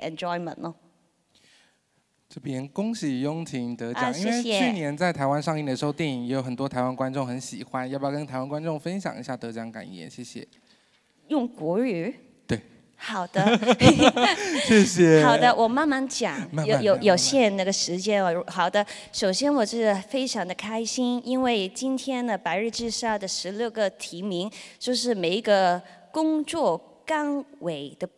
enjoyment 咯。这边恭喜雍婷得奖，因为去年在台湾上映的时候，电影也有很多台湾观众很喜欢。要不要跟台湾观众分享一下得奖感言？谢谢。用国语？对。好的。谢谢。好的，我慢慢讲，有有有限那个时间哦。好的，首先我是非常的开心，因为今天呢，《白日之下》的十六个提名，就是每一个工作岗位的。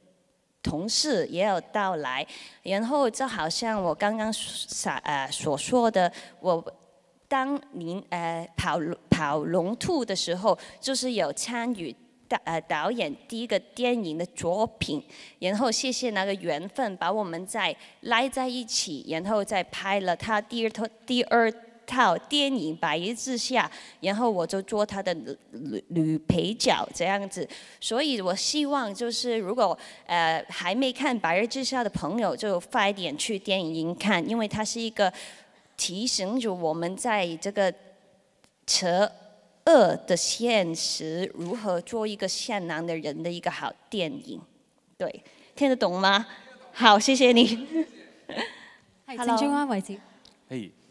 同事也有到来，然后就好像我刚刚所呃所说的，我当您呃跑跑龙兔的时候，就是有参与导呃导演第一个电影的作品，然后谢谢那个缘分把我们在拉在一起，然后再拍了他第二套第二。套电影《白日之下》，然后我就做他的女女配角这样子，所以我希望就是如果呃还没看《白日之下》的朋友，就快点去电影院看，因为它是一个提醒着我们在这个邪恶的现实如何做一个善良的人的一个好电影。对，听得懂吗？好，谢谢你。系正安位置。